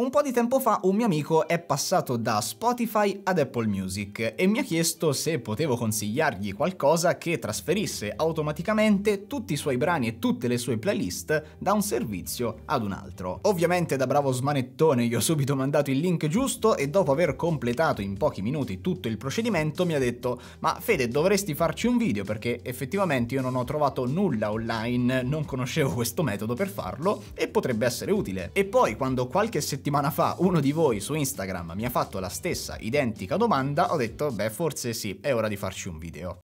Un po' di tempo fa un mio amico è passato da Spotify ad Apple Music e mi ha chiesto se potevo consigliargli qualcosa che trasferisse automaticamente tutti i suoi brani e tutte le sue playlist da un servizio ad un altro. Ovviamente da bravo smanettone gli ho subito mandato il link giusto e dopo aver completato in pochi minuti tutto il procedimento mi ha detto ma Fede dovresti farci un video perché effettivamente io non ho trovato nulla online, non conoscevo questo metodo per farlo e potrebbe essere utile. E poi quando qualche settimana settimana fa uno di voi su Instagram mi ha fatto la stessa identica domanda, ho detto beh forse sì, è ora di farci un video.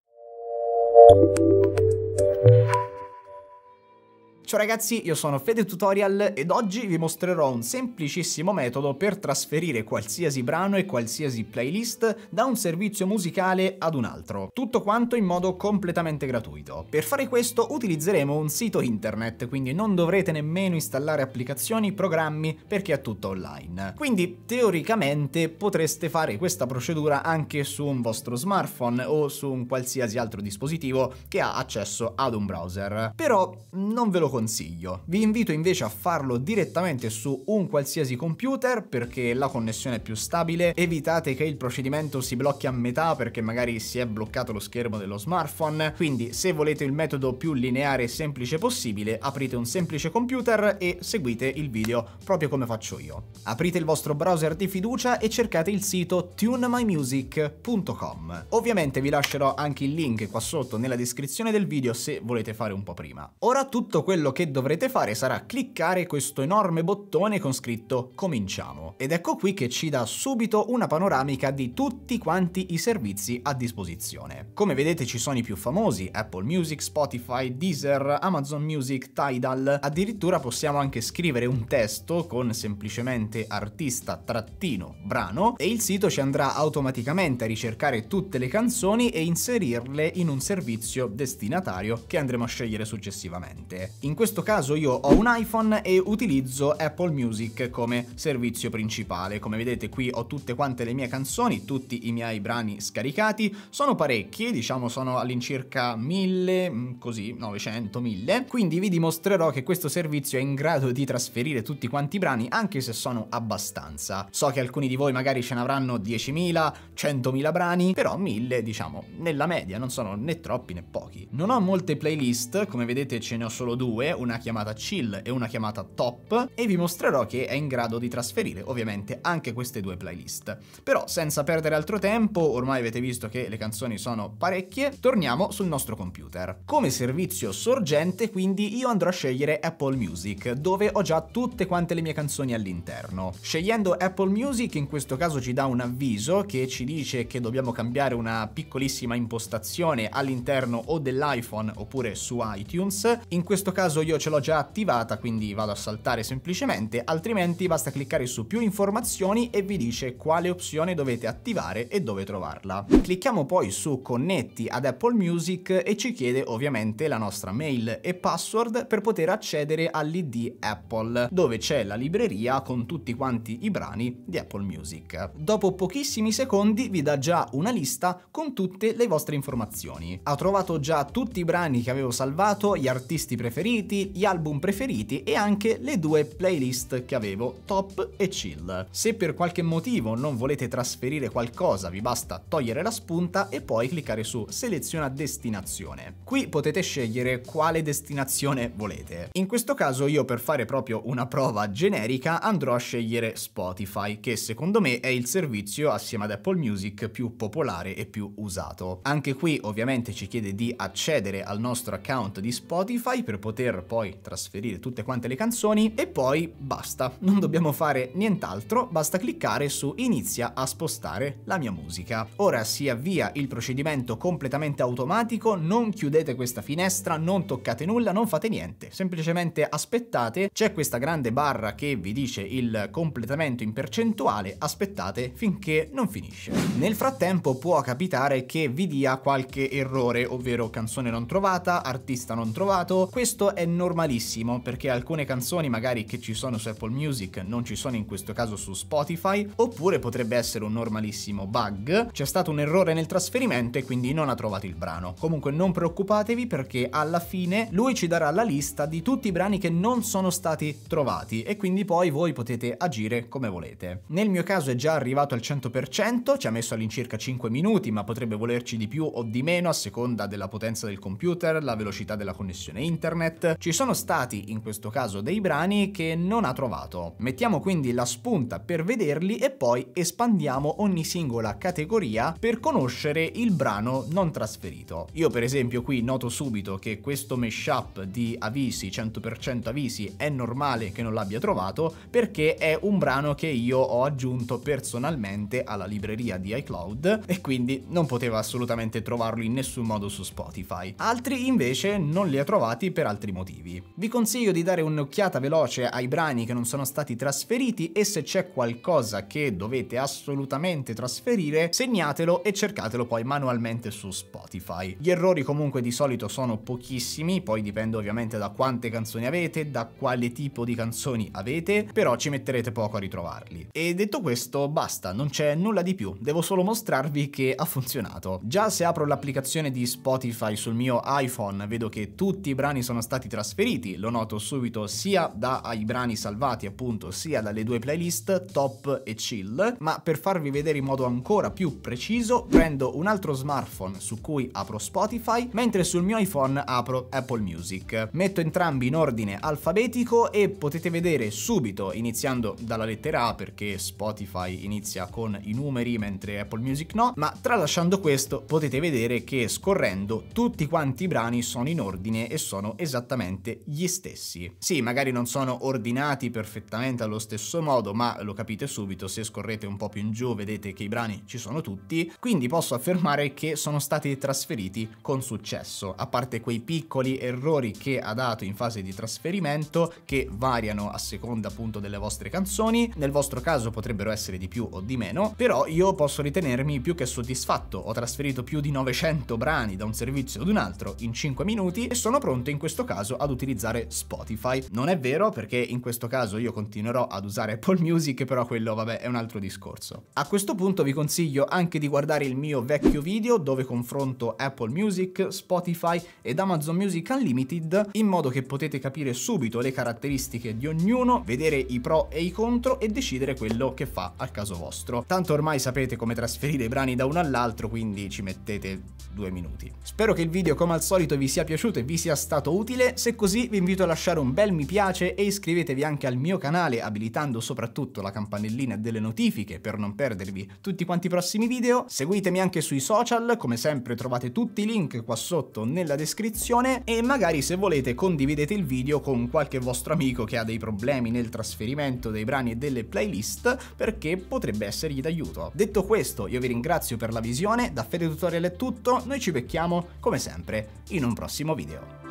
Ciao ragazzi, io sono Fede Tutorial ed oggi vi mostrerò un semplicissimo metodo per trasferire qualsiasi brano e qualsiasi playlist da un servizio musicale ad un altro. Tutto quanto in modo completamente gratuito. Per fare questo utilizzeremo un sito internet, quindi non dovrete nemmeno installare applicazioni, programmi, perché è tutto online. Quindi teoricamente potreste fare questa procedura anche su un vostro smartphone o su un qualsiasi altro dispositivo che ha accesso ad un browser. Però non ve lo consiglio consiglio. Vi invito invece a farlo direttamente su un qualsiasi computer perché la connessione è più stabile, evitate che il procedimento si blocchi a metà perché magari si è bloccato lo schermo dello smartphone, quindi se volete il metodo più lineare e semplice possibile aprite un semplice computer e seguite il video proprio come faccio io. Aprite il vostro browser di fiducia e cercate il sito tunemymusic.com. Ovviamente vi lascerò anche il link qua sotto nella descrizione del video se volete fare un po' prima. Ora tutto quello quello che dovrete fare sarà cliccare questo enorme bottone con scritto cominciamo. Ed ecco qui che ci dà subito una panoramica di tutti quanti i servizi a disposizione. Come vedete ci sono i più famosi, Apple Music, Spotify, Deezer, Amazon Music, Tidal, addirittura possiamo anche scrivere un testo con semplicemente artista-brano e il sito ci andrà automaticamente a ricercare tutte le canzoni e inserirle in un servizio destinatario che andremo a scegliere successivamente. In questo caso io ho un iPhone e utilizzo Apple Music come servizio principale. Come vedete qui ho tutte quante le mie canzoni, tutti i miei brani scaricati, sono parecchi, diciamo sono all'incirca 1000, mm, così, 900, 1000, quindi vi dimostrerò che questo servizio è in grado di trasferire tutti quanti i brani anche se sono abbastanza. So che alcuni di voi magari ce ne avranno 10.000, 100.000 brani, però 1000 diciamo nella media, non sono né troppi né pochi. Non ho molte playlist, come vedete ce ne ho solo due, una chiamata chill e una chiamata top e vi mostrerò che è in grado di trasferire ovviamente anche queste due playlist. Però senza perdere altro tempo, ormai avete visto che le canzoni sono parecchie, torniamo sul nostro computer. Come servizio sorgente quindi io andrò a scegliere Apple Music dove ho già tutte quante le mie canzoni all'interno. Scegliendo Apple Music in questo caso ci dà un avviso che ci dice che dobbiamo cambiare una piccolissima impostazione all'interno o dell'iPhone oppure su iTunes. In questo caso caso io ce l'ho già attivata, quindi vado a saltare semplicemente, altrimenti basta cliccare su più informazioni e vi dice quale opzione dovete attivare e dove trovarla. Clicchiamo poi su connetti ad Apple Music e ci chiede ovviamente la nostra mail e password per poter accedere all'ID Apple, dove c'è la libreria con tutti quanti i brani di Apple Music. Dopo pochissimi secondi vi dà già una lista con tutte le vostre informazioni. Ha trovato già tutti i brani che avevo salvato, gli artisti preferiti, preferiti, gli album preferiti e anche le due playlist che avevo, top e chill. Se per qualche motivo non volete trasferire qualcosa vi basta togliere la spunta e poi cliccare su seleziona destinazione. Qui potete scegliere quale destinazione volete. In questo caso io per fare proprio una prova generica andrò a scegliere Spotify che secondo me è il servizio assieme ad Apple Music più popolare e più usato. Anche qui ovviamente ci chiede di accedere al nostro account di Spotify per poter per poi trasferire tutte quante le canzoni e poi basta, non dobbiamo fare nient'altro, basta cliccare su inizia a spostare la mia musica. Ora si avvia il procedimento completamente automatico, non chiudete questa finestra, non toccate nulla, non fate niente, semplicemente aspettate, c'è questa grande barra che vi dice il completamento in percentuale, aspettate finché non finisce. Nel frattempo può capitare che vi dia qualche errore, ovvero canzone non trovata, artista non trovato, questo è è normalissimo perché alcune canzoni magari che ci sono su Apple Music non ci sono in questo caso su Spotify, oppure potrebbe essere un normalissimo bug, c'è stato un errore nel trasferimento e quindi non ha trovato il brano. Comunque non preoccupatevi perché alla fine lui ci darà la lista di tutti i brani che non sono stati trovati e quindi poi voi potete agire come volete. Nel mio caso è già arrivato al 100%, ci ha messo all'incirca 5 minuti, ma potrebbe volerci di più o di meno a seconda della potenza del computer, la velocità della connessione internet, ci sono stati in questo caso dei brani che non ha trovato. Mettiamo quindi la spunta per vederli e poi espandiamo ogni singola categoria per conoscere il brano non trasferito. Io per esempio qui noto subito che questo mashup di Avisi, 100% Avisi, è normale che non l'abbia trovato perché è un brano che io ho aggiunto personalmente alla libreria di iCloud e quindi non poteva assolutamente trovarlo in nessun modo su Spotify. Altri invece non li ha trovati per altri motivi motivi. Vi consiglio di dare un'occhiata veloce ai brani che non sono stati trasferiti e se c'è qualcosa che dovete assolutamente trasferire, segnatelo e cercatelo poi manualmente su Spotify. Gli errori comunque di solito sono pochissimi, poi dipende ovviamente da quante canzoni avete, da quale tipo di canzoni avete, però ci metterete poco a ritrovarli. E detto questo, basta, non c'è nulla di più, devo solo mostrarvi che ha funzionato. Già se apro l'applicazione di Spotify sul mio iPhone vedo che tutti i brani sono stati trasferiti, lo noto subito sia dai brani salvati appunto, sia dalle due playlist, top e chill, ma per farvi vedere in modo ancora più preciso prendo un altro smartphone su cui apro Spotify, mentre sul mio iPhone apro Apple Music. Metto entrambi in ordine alfabetico e potete vedere subito, iniziando dalla lettera A perché Spotify inizia con i numeri mentre Apple Music no, ma tralasciando questo potete vedere che scorrendo tutti quanti i brani sono in ordine e sono esattamente esattamente gli stessi. Sì, magari non sono ordinati perfettamente allo stesso modo, ma lo capite subito, se scorrete un po' più in giù vedete che i brani ci sono tutti, quindi posso affermare che sono stati trasferiti con successo, a parte quei piccoli errori che ha dato in fase di trasferimento che variano a seconda appunto delle vostre canzoni, nel vostro caso potrebbero essere di più o di meno, però io posso ritenermi più che soddisfatto, ho trasferito più di 900 brani da un servizio ad un altro in 5 minuti e sono pronto in questo caso caso ad utilizzare Spotify. Non è vero perché in questo caso io continuerò ad usare Apple Music, però quello vabbè è un altro discorso. A questo punto vi consiglio anche di guardare il mio vecchio video dove confronto Apple Music, Spotify ed Amazon Music Unlimited in modo che potete capire subito le caratteristiche di ognuno, vedere i pro e i contro e decidere quello che fa al caso vostro. Tanto ormai sapete come trasferire i brani da uno all'altro, quindi ci mettete due minuti. Spero che il video come al solito vi sia piaciuto e vi sia stato utile se così vi invito a lasciare un bel mi piace e iscrivetevi anche al mio canale abilitando soprattutto la campanellina delle notifiche per non perdervi tutti quanti i prossimi video, seguitemi anche sui social, come sempre trovate tutti i link qua sotto nella descrizione e magari se volete condividete il video con qualche vostro amico che ha dei problemi nel trasferimento dei brani e delle playlist perché potrebbe essergli d'aiuto. Detto questo io vi ringrazio per la visione, da Fede Tutorial è tutto, noi ci becchiamo come sempre in un prossimo video.